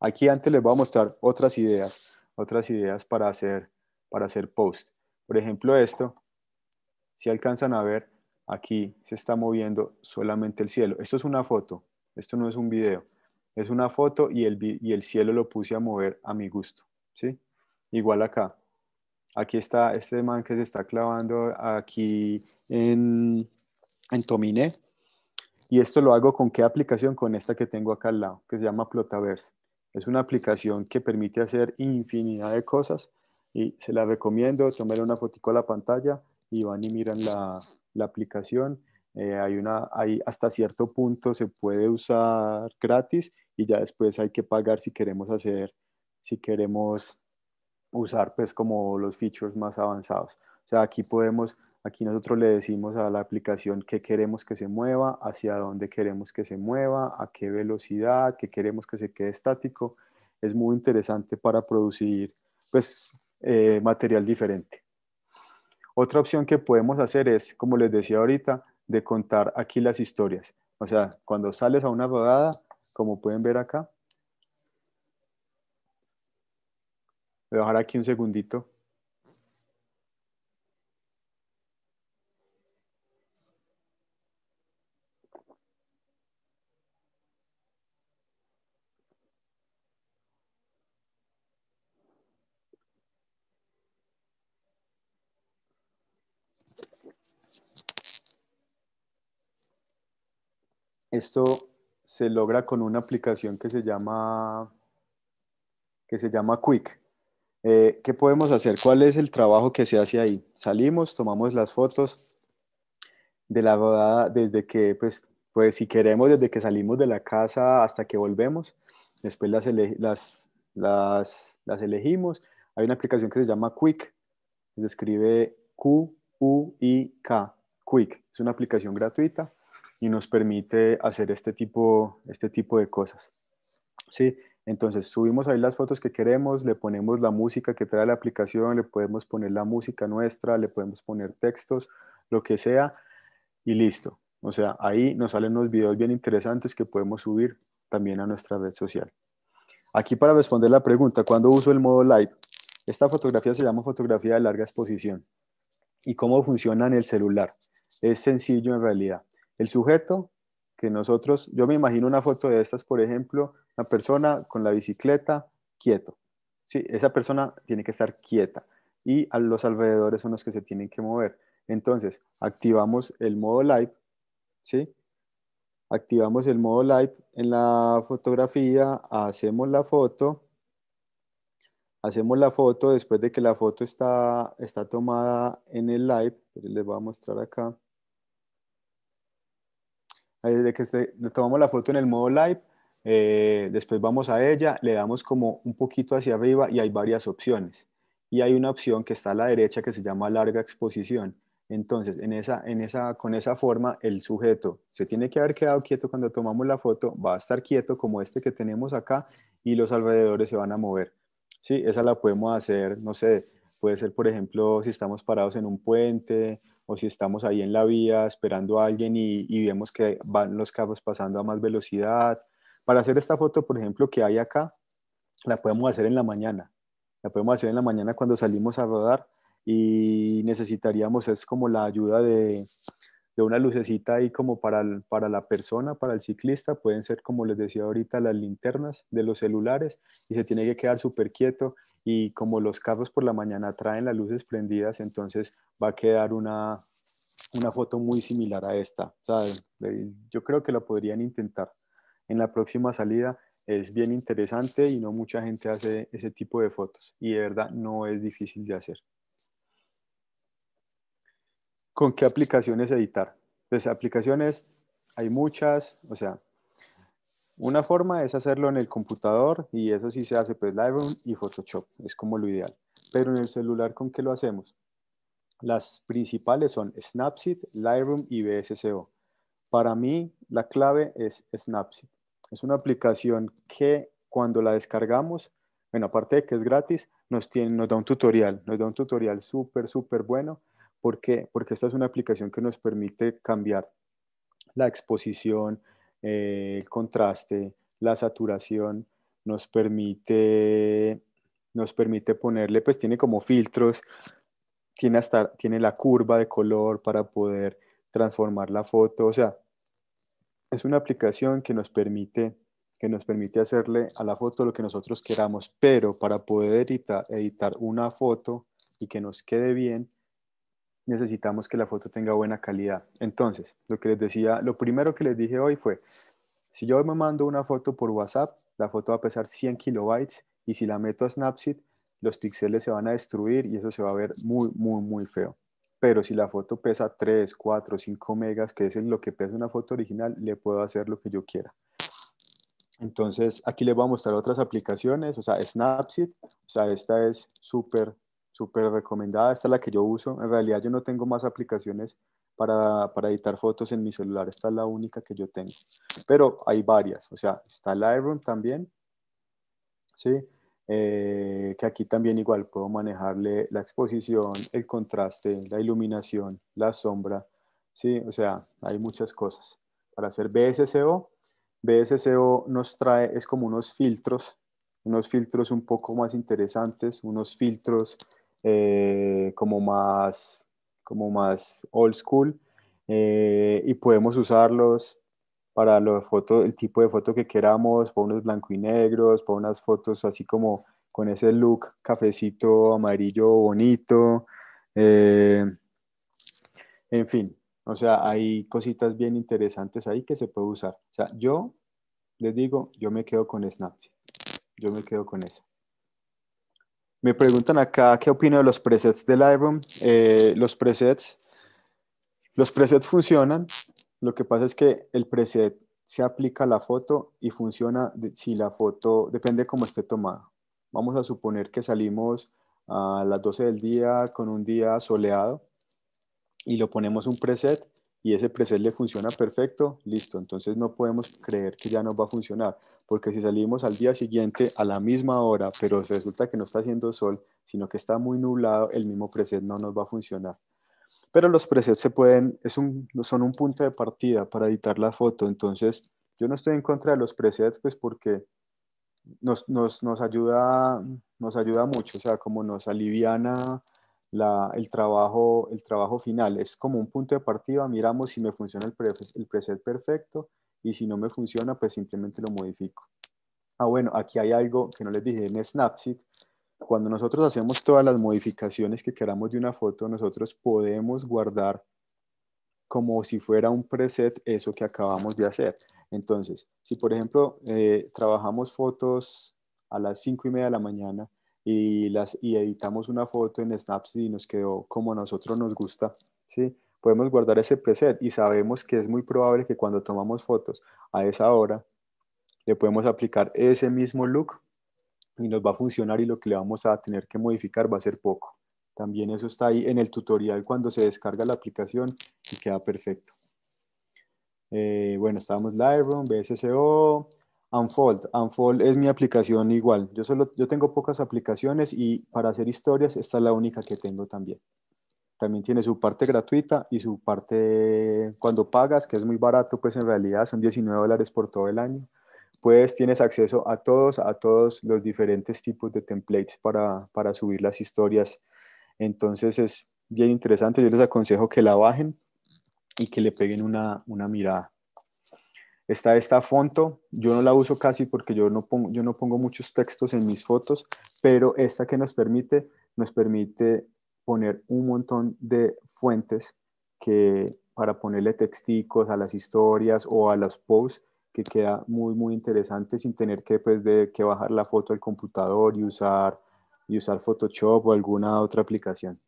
Aquí antes les voy a mostrar otras ideas, otras ideas para hacer, para hacer post. Por ejemplo, esto, si alcanzan a ver, aquí se está moviendo solamente el cielo. Esto es una foto, esto no es un video. Es una foto y el, y el cielo lo puse a mover a mi gusto. ¿sí? Igual acá. Aquí está este man que se está clavando aquí en, en Tomine. Y esto lo hago con qué aplicación? Con esta que tengo acá al lado, que se llama Plotaverse. Es una aplicación que permite hacer infinidad de cosas y se la recomiendo. Tomen una fotico a la pantalla y van y miran la, la aplicación. Eh, hay una, hay hasta cierto punto se puede usar gratis y ya después hay que pagar si queremos hacer, si queremos usar pues como los features más avanzados. O sea, aquí podemos, aquí nosotros le decimos a la aplicación qué queremos que se mueva, hacia dónde queremos que se mueva, a qué velocidad, que queremos que se quede estático. Es muy interesante para producir pues eh, material diferente. Otra opción que podemos hacer es, como les decía ahorita, de contar aquí las historias. O sea, cuando sales a una rodada, como pueden ver acá, Voy a bajar aquí un segundito. Esto se logra con una aplicación que se llama que se llama Quick. Eh, ¿Qué podemos hacer? ¿Cuál es el trabajo que se hace ahí? Salimos, tomamos las fotos de la rodada desde que, pues, pues si queremos, desde que salimos de la casa hasta que volvemos. Después las, las, elegimos. Hay una aplicación que se llama Quick. Se escribe Q-U-I-K. Quick. Es una aplicación gratuita y nos permite hacer este tipo, este tipo de cosas. Sí, entonces subimos ahí las fotos que queremos, le ponemos la música que trae la aplicación, le podemos poner la música nuestra, le podemos poner textos, lo que sea, y listo. O sea, ahí nos salen unos videos bien interesantes que podemos subir también a nuestra red social. Aquí para responder la pregunta, ¿cuándo uso el modo live? Esta fotografía se llama fotografía de larga exposición. ¿Y cómo funciona en el celular? Es sencillo en realidad. El sujeto que nosotros, yo me imagino una foto de estas, por ejemplo, una persona con la bicicleta quieto. Sí, esa persona tiene que estar quieta y a los alrededores son los que se tienen que mover. Entonces, activamos el modo live, ¿sí? Activamos el modo live en la fotografía, hacemos la foto, hacemos la foto después de que la foto está, está tomada en el live, les voy a mostrar acá. Desde que tomamos la foto en el modo live, eh, después vamos a ella, le damos como un poquito hacia arriba y hay varias opciones. Y hay una opción que está a la derecha que se llama larga exposición. Entonces, en esa, con esa forma, el sujeto se tiene que haber quedado quieto cuando tomamos la foto, va a estar quieto como este que tenemos acá y los alrededores se van a mover. Sí, esa la podemos hacer, no sé, puede ser por ejemplo si estamos parados en un puente o si estamos ahí en la vía esperando a alguien y, vemos que van los cabos pasando a más velocidad para hacer esta foto, por ejemplo, que hay acá, la podemos hacer en la mañana. La podemos hacer en la mañana cuando salimos a rodar y necesitaríamos, es como la ayuda de, una lucecita ahí como para, para la persona, para el ciclista, pueden ser como les decía ahorita las linternas de los celulares y se tiene que quedar súper quieto y como los carros por la mañana traen las luces prendidas, entonces va a quedar una, foto muy similar a esta. yo creo que la podrían intentar en la próxima salida es bien interesante y no mucha gente hace ese tipo de fotos y de verdad no es difícil de hacer. ¿Con qué aplicaciones editar? Pues aplicaciones hay muchas, o sea, una forma es hacerlo en el computador y eso sí se hace pues Lightroom y Photoshop, es como lo ideal. Pero en el celular, ¿con qué lo hacemos? Las principales son Snapseed, Lightroom y BSCO. Para mí, la clave es Snapseed. Es una aplicación que cuando la descargamos, bueno, aparte de que es gratis, nos, tiene, nos da un tutorial, nos da un tutorial súper, súper bueno. ¿Por Porque esta es una aplicación que nos permite cambiar la exposición, eh, el contraste, la saturación, nos permite, nos permite ponerle, pues tiene como filtros, tiene, hasta, tiene la curva de color para poder transformar la foto, o sea, es una aplicación que nos permite que nos permite hacerle a la foto lo que nosotros queramos, pero para poder editar una foto y que nos quede bien, necesitamos que la foto tenga buena calidad. Entonces, lo que les decía, lo primero que les dije hoy fue, si yo me mando una foto por WhatsApp, la foto va a pesar 100 kilobytes y si la meto a Snapseed, los píxeles se van a destruir y eso se va a ver muy, muy, muy feo pero si la foto pesa 3, 4, 5 megas, que es lo que pesa una foto original, le puedo hacer lo que yo quiera. Entonces, aquí les voy a mostrar otras aplicaciones, o sea, Snapseed, o sea, esta es súper, súper recomendada, esta es la que yo uso. En realidad yo no tengo más aplicaciones para, para, editar fotos en mi celular, esta es la única que yo tengo. Pero hay varias, o sea, está Lightroom también, ¿sí? Eh, que aquí también igual puedo manejarle la exposición, el contraste, la iluminación, la sombra, ¿sí? O sea, hay muchas cosas. Para hacer BSCO, BSCO nos trae, es como unos filtros, unos filtros un poco más interesantes, unos filtros eh, como, más, como más old school, eh, y podemos usarlos, para lo el tipo de foto que queramos, para unos blanco y negros, para unas fotos así como con ese look cafecito amarillo bonito. Eh, en fin, o sea, hay cositas bien interesantes ahí que se puede usar. O sea, yo les digo, yo me quedo con Snapchat. Yo me quedo con eso. Me preguntan acá qué opino de los presets del Lightroom. Eh, los presets, los presets funcionan. Lo que pasa es que el preset se aplica a la foto y funciona si la foto, depende cómo esté tomada. Vamos a suponer que salimos a las 12 del día con un día soleado y lo ponemos un preset y ese preset le funciona perfecto, listo. Entonces no podemos creer que ya no va a funcionar, porque si salimos al día siguiente a la misma hora, pero resulta que no está haciendo sol, sino que está muy nublado, el mismo preset no nos va a funcionar pero los presets se pueden, es son un punto de partida para editar la foto, entonces yo no estoy en contra de los presets, pues porque nos, ayuda, nos ayuda mucho, o sea, como nos aliviana el, trabajo, el trabajo final, es como un punto de partida, miramos si me funciona el, el preset perfecto y si no me funciona, pues simplemente lo modifico. Ah, bueno, aquí hay algo que no les dije en Snapseed, cuando nosotros hacemos todas las modificaciones que queramos de una foto, nosotros podemos guardar como si fuera un preset eso que acabamos de hacer. Entonces, si por ejemplo eh, trabajamos fotos a las 5 y media de la mañana y, las, editamos una foto en Snapseed y nos quedó como a nosotros nos gusta, ¿sí? podemos guardar ese preset y sabemos que es muy probable que cuando tomamos fotos a esa hora le podemos aplicar ese mismo look y nos va a funcionar y lo que le vamos a tener que modificar va a ser poco. También eso está ahí en el tutorial cuando se descarga la aplicación y queda perfecto. Eh, bueno, estábamos Lightroom, BSCO, Unfold. Unfold es mi aplicación igual. Yo, solo, yo tengo pocas aplicaciones y para hacer historias esta es la única que tengo también. También tiene su parte gratuita y su parte cuando pagas, que es muy barato, pues en realidad son 19 dólares por todo el año pues tienes acceso a todos, a todos los diferentes tipos de templates para, subir las historias. Entonces es bien interesante. Yo les aconsejo que la bajen y que le peguen una, mirada. Está esta foto, yo no la uso casi porque yo no, pongo, yo no pongo muchos textos en mis fotos, pero esta que nos permite, nos permite poner un montón de fuentes que para ponerle texticos a las historias o a los posts que queda muy, muy interesante sin tener que, pues, de, que bajar la foto al computador y usar, y usar Photoshop o alguna otra aplicación.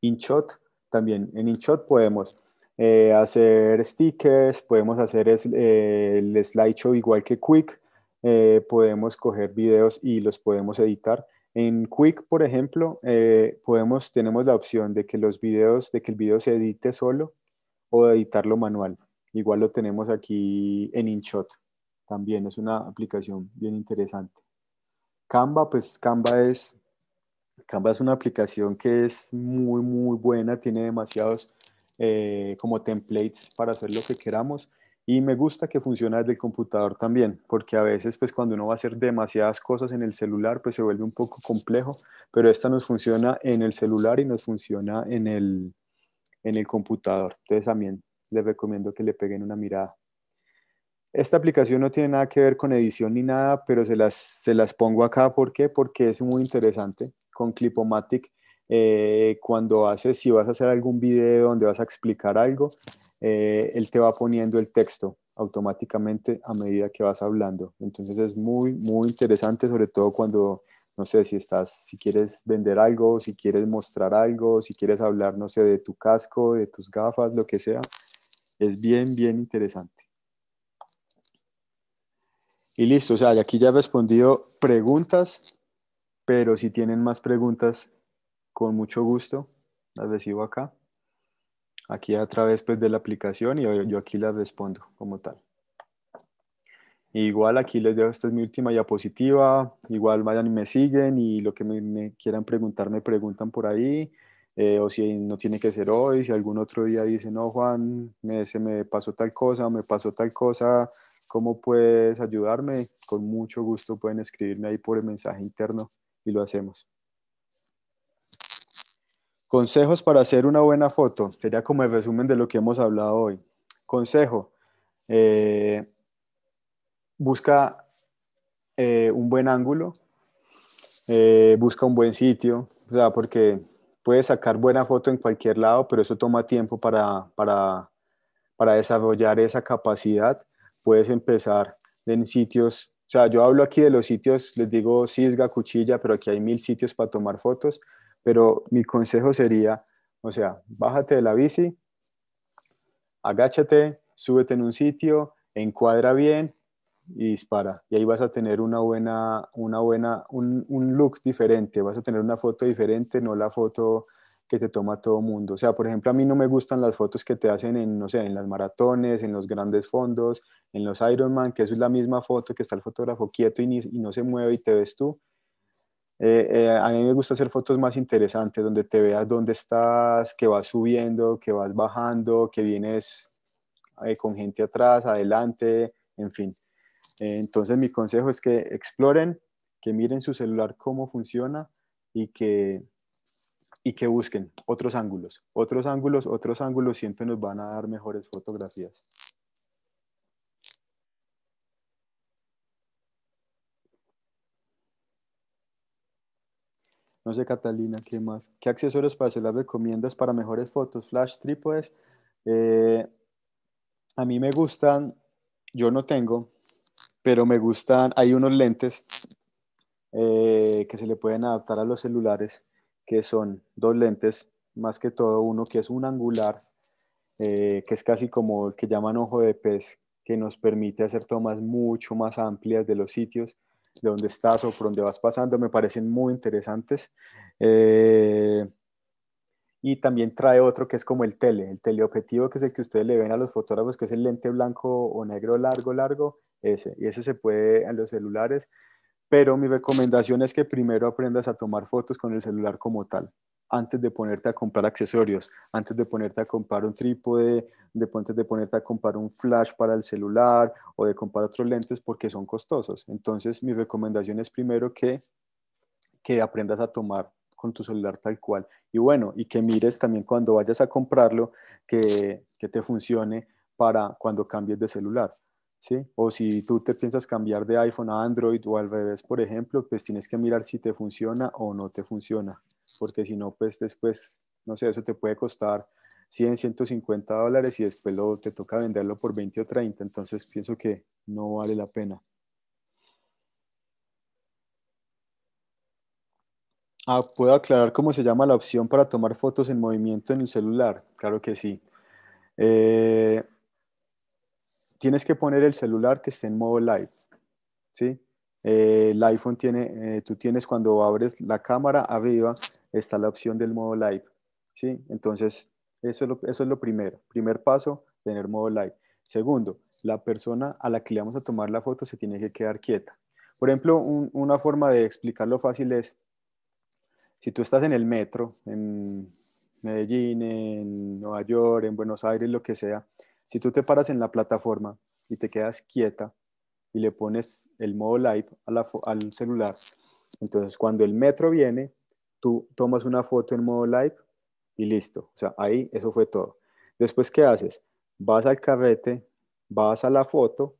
InShot, también en InShot podemos eh, hacer stickers, podemos hacer eh, el slideshow igual que Quick, eh, podemos coger videos y los podemos editar. En Quick, por ejemplo, podemos, tenemos la opción de que los videos, de que el video se edite solo o de editarlo manual. Igual lo tenemos aquí en InShot. También es una aplicación bien interesante. Canva, pues Canva es, Canva es una aplicación que es muy, muy buena. Tiene demasiados eh, como templates para hacer lo que queramos. Y me gusta que funciona desde el computador también, porque a veces, pues cuando uno va a hacer demasiadas cosas en el celular, pues se vuelve un poco complejo, pero esta nos funciona en el celular y nos funciona en el, en el computador. Entonces también les recomiendo que le peguen una mirada. Esta aplicación no tiene nada que ver con edición ni nada, pero se las, se las pongo acá. ¿Por qué? Porque es muy interesante. Con Clipomatic, eh, cuando haces, si vas a hacer algún video donde vas a explicar algo, eh, él te va poniendo el texto automáticamente a medida que vas hablando. Entonces es muy, muy interesante, sobre todo cuando, no sé, si estás, si quieres vender algo, si quieres mostrar algo, si quieres hablar, no sé, de tu casco, de tus gafas, lo que sea, es bien, bien interesante. Y listo, o sea, aquí ya he respondido preguntas, pero si tienen más preguntas, con mucho gusto, las recibo acá. Aquí a través pues, de la aplicación y yo, aquí las respondo como tal. Igual aquí les dejo, esta es mi última diapositiva. Igual vayan y me siguen y lo que me quieran preguntar, me preguntan por ahí. Eh, o si no tiene que ser hoy, si algún otro día dice, no, Juan, me, se me pasó tal cosa, me pasó tal cosa, ¿cómo puedes ayudarme? Con mucho gusto pueden escribirme ahí por el mensaje interno y lo hacemos. Consejos para hacer una buena foto. Sería como el resumen de lo que hemos hablado hoy. Consejo. Eh, busca eh, un buen ángulo, busca un buen sitio, o sea, porque puedes sacar buena foto en cualquier lado, pero eso toma tiempo para, para, desarrollar esa capacidad. Puedes empezar en sitios, o sea, yo hablo aquí de los sitios, les digo Cisga, Cuchilla, pero aquí hay mil sitios para tomar fotos, pero mi consejo sería, o sea, bájate de la bici, agáchate, súbete en un sitio, encuadra bien y dispara. Y ahí vas a tener una buena, una buena, un, un look diferente, vas a tener una foto diferente, no la foto que te toma todo mundo. O sea, por ejemplo, a mí no me gustan las fotos que te hacen en, no sé, en las maratones, en los grandes fondos, en los Ironman, que eso es la misma foto que está el fotógrafo quieto y, y no se mueve y te ves tú. Eh, eh, a mí me gusta hacer fotos más interesantes, donde te veas dónde estás, que vas subiendo, que vas bajando, que vienes eh, con gente atrás, adelante, en fin. Eh, entonces mi consejo es que exploren, que miren su celular cómo funciona y que, y que busquen otros ángulos, otros ángulos, otros ángulos, siempre nos van a dar mejores fotografías. No sé, Catalina, ¿qué más? ¿Qué accesorios para celular recomiendas para mejores fotos? Flash, trípodes. Eh, a mí me gustan, yo no tengo, pero me gustan, hay unos lentes eh, que se le pueden adaptar a los celulares, que son dos lentes, más que todo uno que es un angular, eh, que es casi como el que llaman ojo de pez, que nos permite hacer tomas mucho más amplias de los sitios de donde estás o por donde vas pasando, me parecen muy interesantes. Eh, y también trae otro que es como el tele, el teleobjetivo que es el que ustedes le ven a los fotógrafos, que es el lente blanco o negro largo, largo, ese, y ese se puede en los celulares, pero mi recomendación es que primero aprendas a tomar fotos con el celular como tal, antes de ponerte a comprar accesorios, antes de ponerte a comprar un trípode, de, antes de ponerte a comprar un flash para el celular o de comprar otros lentes porque son costosos. Entonces mi recomendación es primero que, que aprendas a tomar con tu celular tal cual. Y bueno, y que mires también cuando vayas a comprarlo, que, te funcione para cuando cambies de celular. ¿Sí? O si tú te piensas cambiar de iPhone a Android o al revés, por ejemplo, pues tienes que mirar si te funciona o no te funciona, porque si no, pues después, no sé, eso te puede costar 100, 150 dólares y después lo, te toca venderlo por 20 o 30, entonces pienso que no vale la pena. Ah, ¿puedo aclarar cómo se llama la opción para tomar fotos en movimiento en el celular? Claro que sí. Eh, tienes que poner el celular que esté en modo live, ¿sí? Eh, el iPhone tiene, eh, tú tienes cuando abres la cámara arriba, está la opción del modo live, ¿sí? Entonces, eso es lo, eso es lo primero. Primer paso, tener modo live. Segundo, la persona a la que le vamos a tomar la foto se tiene que quedar quieta. Por ejemplo, una forma de explicarlo fácil es, si tú estás en el metro, en Medellín, en Nueva York, en Buenos Aires, lo que sea, si tú te paras en la plataforma y te quedas quieta y le pones el modo live al celular, entonces cuando el metro viene, tú tomas una foto en modo live y listo. O sea, ahí eso fue todo. Después, ¿qué haces? Vas al carrete, vas a la foto,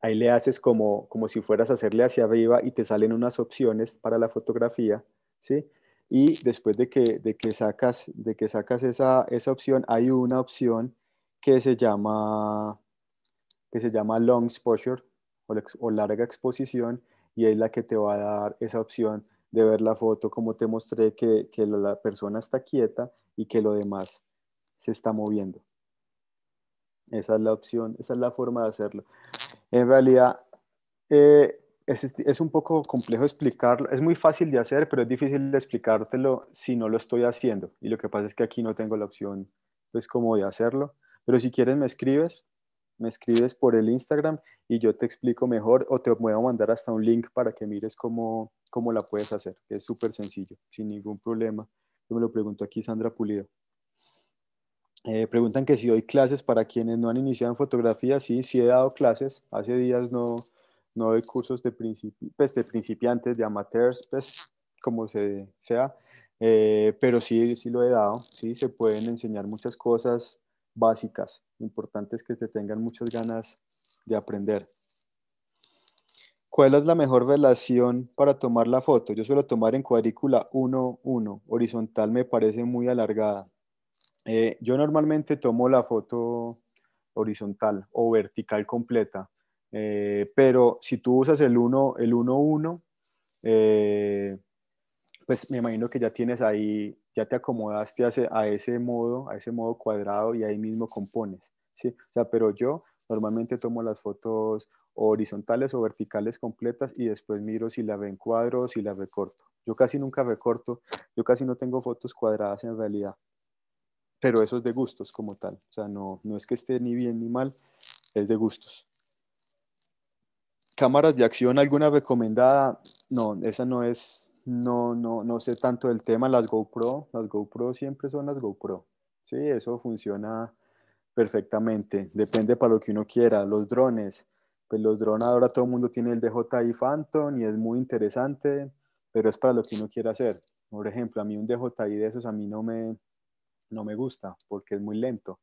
ahí le haces como, como si fueras a hacerle hacia arriba y te salen unas opciones para la fotografía ¿sí? Y después de que, de que sacas, de que sacas esa, esa opción, hay una opción que se llama, que se llama long exposure o, larga exposición y es la que te va a dar esa opción de ver la foto, como te mostré que, que la persona está quieta y que lo demás se está moviendo. Esa es la opción, esa es la forma de hacerlo. En realidad, eh, es, un poco complejo explicarlo, es muy fácil de hacer, pero es difícil de explicártelo si no lo estoy haciendo. Y lo que pasa es que aquí no tengo la opción, pues como de hacerlo. Pero si quieres me escribes, me escribes por el Instagram y yo te explico mejor o te voy a mandar hasta un link para que mires cómo, cómo la puedes hacer. Es súper sencillo, sin ningún problema. Yo me lo pregunto aquí Sandra Pulido. Eh, preguntan que si doy clases para quienes no han iniciado en fotografía. Sí, sí he dado clases. Hace días no, no de cursos de, pues, de principiantes, de amateurs, pues, como se sea, eh, pero sí, sí lo he dado, sí, se pueden enseñar muchas cosas básicas, importantes que te tengan muchas ganas de aprender. ¿Cuál es la mejor relación para tomar la foto? Yo suelo tomar en cuadrícula 1-1, horizontal me parece muy alargada. Eh, yo normalmente tomo la foto horizontal o vertical completa. Eh, pero si tú usas el 1, el 1 eh, pues me imagino que ya tienes ahí, ya te acomodaste a ese, a ese, modo, a ese modo cuadrado y ahí mismo compones, ¿sí? O sea, pero yo normalmente tomo las fotos horizontales o verticales completas y después miro si la cuadro o si la recorto. Yo casi nunca recorto, yo casi no tengo fotos cuadradas en realidad, pero eso es de gustos como tal, o sea, no, no es que esté ni bien ni mal, es de gustos cámaras de acción, alguna recomendada? No, esa no es, no, no, no sé tanto del tema. Las GoPro, las GoPro siempre son las GoPro. Sí, eso funciona perfectamente. Depende para lo que uno quiera. Los drones, pues los drones ahora todo el mundo tiene el DJI Phantom y es muy interesante, pero es para lo que uno quiera hacer. Por ejemplo, a mí un DJI de esos a mí no me, no me gusta porque es muy lento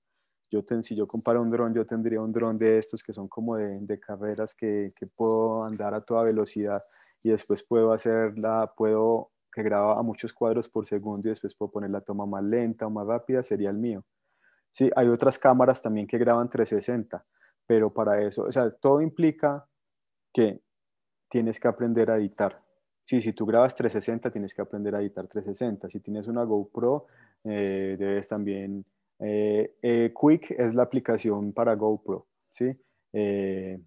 si yo comparo un dron, yo tendría un dron de estos que son como de, carreras que, que, puedo andar a toda velocidad y después puedo hacerla, puedo que graba a muchos cuadros por segundo y después puedo poner la toma más lenta o más rápida, sería el mío. Sí, hay otras cámaras también que graban 360, pero para eso, o sea, todo implica que tienes que aprender a editar. Sí, si tú grabas 360, tienes que aprender a editar 360. Si tienes una GoPro, eh, debes también eh, eh, Quick es la aplicación para GoPro, ¿sí? Eh,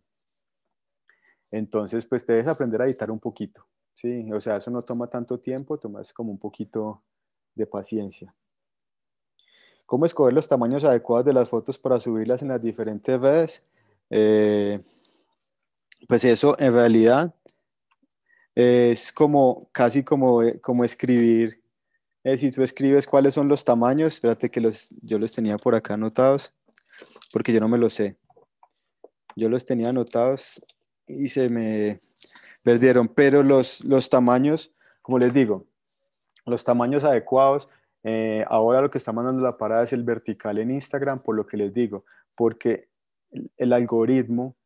entonces, pues debes aprender a editar un poquito, ¿sí? O sea, eso no toma tanto tiempo, tomas como un poquito de paciencia. ¿Cómo escoger los tamaños adecuados de las fotos para subirlas en las diferentes redes? pues eso en realidad es como casi como, como escribir eh, si tú escribes cuáles son los tamaños, espérate que yo los tenía por acá anotados, porque yo no me los sé. Yo los tenía anotados y se me perdieron, pero los, los tamaños, como les digo, los tamaños adecuados, eh, ahora lo que está mandando la parada es el vertical en Instagram, por lo que les digo, porque el algoritmo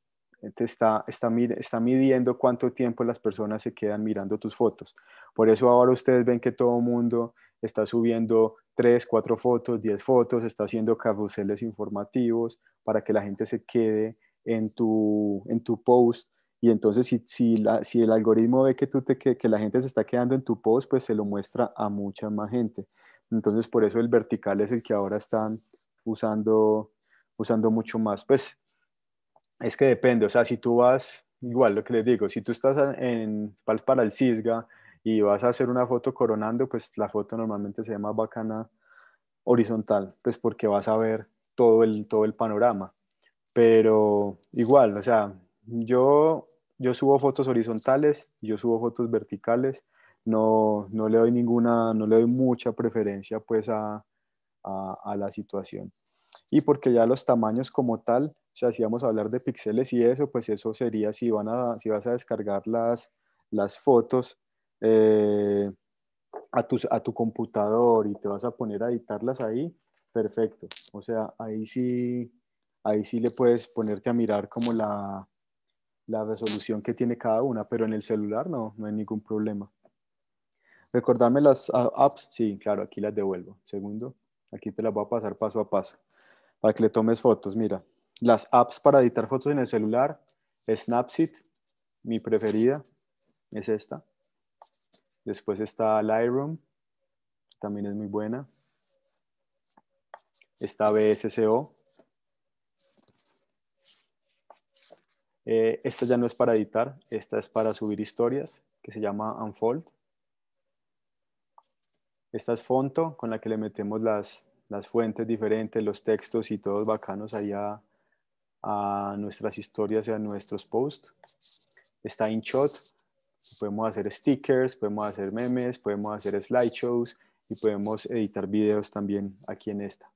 está, está, midiendo cuánto tiempo las personas se quedan mirando tus fotos. Por eso ahora ustedes ven que todo el mundo está subiendo 3, 4 fotos, 10 fotos, está haciendo carruseles informativos para que la gente se quede en tu, post. Y entonces si, el algoritmo ve que, tú que, la gente se está quedando en tu post, pues se lo muestra a mucha más gente. Entonces por eso el vertical es el que ahora están usando, usando mucho más. Pues es que depende, o sea, si tú vas, igual lo que les digo, si tú estás en, para el CISGA y vas a hacer una foto coronando, pues la foto normalmente se llama bacana horizontal, pues porque vas a ver todo el, todo el panorama. Pero igual, o sea, yo, yo subo fotos horizontales, yo subo fotos verticales, no, no le doy ninguna, no le doy mucha preferencia pues a, a la situación. Y porque ya los tamaños como tal, o sea, si vamos a hablar de píxeles y eso, pues eso sería si, van a, si vas a descargar las, las fotos eh, a, tu, a tu computador y te vas a poner a editarlas ahí, perfecto. O sea, ahí sí, ahí sí le puedes ponerte a mirar como la, la resolución que tiene cada una, pero en el celular no, no hay ningún problema. Recordarme las apps, sí, claro, aquí las devuelvo. Segundo, aquí te las voy a pasar paso a paso para que le tomes fotos. Mira, las apps para editar fotos en el celular, Snapseed, mi preferida, es esta. Después está Lightroom, también es muy buena. Está BSCO. Eh, esta ya no es para editar, esta es para subir historias, que se llama Unfold. Esta es Fonto, con la que le metemos las, fuentes diferentes, los textos y todos bacanos allá a nuestras historias y a nuestros posts. Está InShot, podemos hacer stickers, podemos hacer memes, podemos hacer slideshows y podemos editar videos también aquí en esta.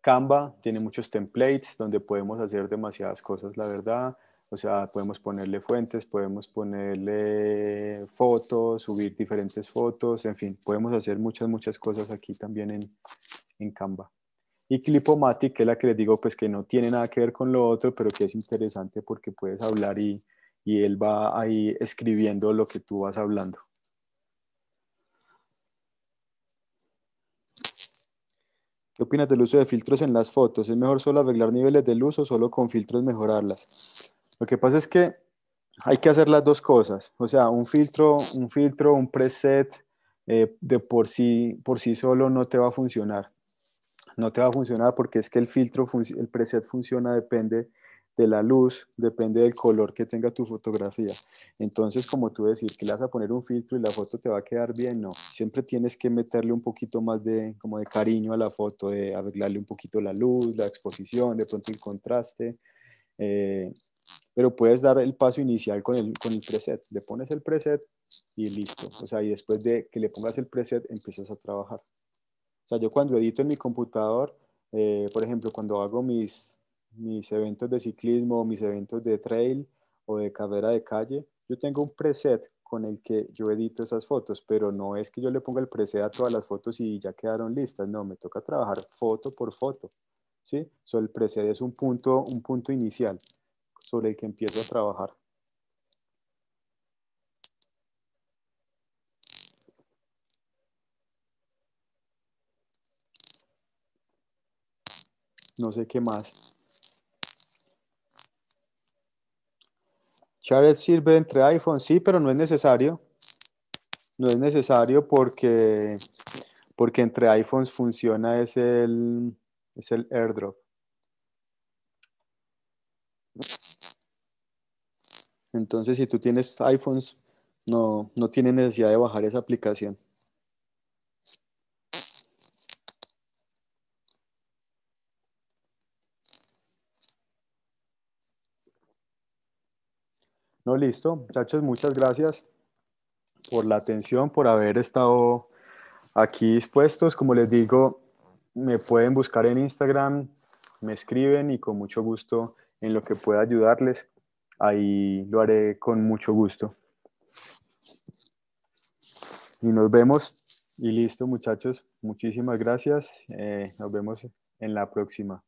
Canva tiene muchos templates donde podemos hacer demasiadas cosas, la verdad. O sea, podemos ponerle fuentes, podemos ponerle fotos, subir diferentes fotos, en fin, podemos hacer muchas, muchas cosas aquí también en, en Canva y Clipomatic, que es la que les digo, pues que no tiene nada que ver con lo otro, pero que es interesante porque puedes hablar y, y él va ahí escribiendo lo que tú vas hablando. ¿Qué opinas del uso de filtros en las fotos? ¿Es mejor solo arreglar niveles de luz o solo con filtros mejorarlas? Lo que pasa es que hay que hacer las dos cosas, o sea, un filtro, un filtro, un preset eh, de por sí, por sí solo no te va a funcionar no te va a funcionar porque es que el filtro, el preset funciona, depende de la luz, depende del color que tenga tu fotografía. Entonces, como tú decir que le vas a poner un filtro y la foto te va a quedar bien, no. Siempre tienes que meterle un poquito más de, como de cariño a la foto, de arreglarle un poquito la luz, la exposición, de pronto el contraste. Eh, pero puedes dar el paso inicial con el, con el preset. Le pones el preset y listo. O sea, y después de que le pongas el preset, empiezas a trabajar. O sea, yo cuando edito en mi computador, eh, por ejemplo, cuando hago mis, mis eventos de ciclismo, mis eventos de trail o de carrera de calle, yo tengo un preset con el que yo edito esas fotos, pero no es que yo le ponga el preset a todas las fotos y ya quedaron listas, no, me toca trabajar foto por foto, ¿sí? el preset es un punto, un punto inicial sobre el que empiezo a trabajar. no sé qué más. Charles sirve entre iPhones? sí, pero no es necesario. No es necesario porque, porque entre iPhones funciona es el, es el airdrop. Entonces, si tú tienes iPhones, no, no tienes necesidad de bajar esa aplicación. listo. Muchachos, muchas gracias por la atención, por haber estado aquí dispuestos. Como les digo, me pueden buscar en Instagram, me escriben y con mucho gusto en lo que pueda ayudarles. Ahí lo haré con mucho gusto. Y nos vemos. Y listo, muchachos. Muchísimas gracias. Eh, nos vemos en la próxima.